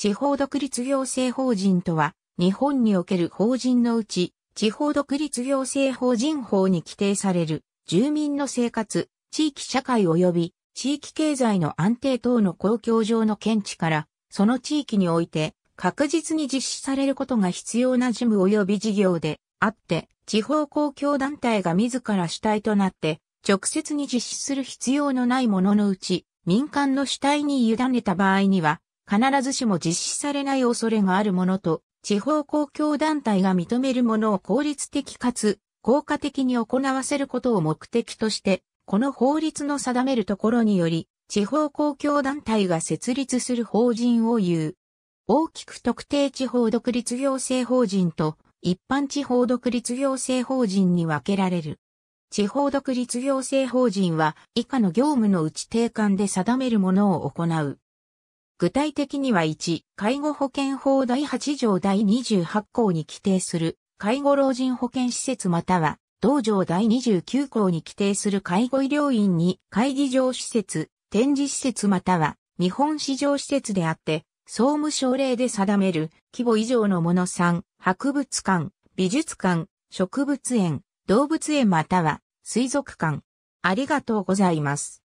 地方独立行政法人とは、日本における法人のうち、地方独立行政法人法に規定される、住民の生活、地域社会及び、地域経済の安定等の公共上の見地から、その地域において、確実に実施されることが必要な事務及び事業であって、地方公共団体が自ら主体となって、直接に実施する必要のないもののうち、民間の主体に委ねた場合には、必ずしも実施されない恐れがあるものと、地方公共団体が認めるものを効率的かつ効果的に行わせることを目的として、この法律の定めるところにより、地方公共団体が設立する法人を言う。大きく特定地方独立行政法人と一般地方独立行政法人に分けられる。地方独立行政法人は以下の業務のうち定款で定めるものを行う。具体的には1、介護保険法第8条第28項に規定する、介護老人保険施設または、同条第29項に規定する介護医療院に会議場施設、展示施設または、日本市場施設であって、総務省令で定める規模以上のもの3、博物館、美術館、植物園、動物園または水族館。ありがとうございます。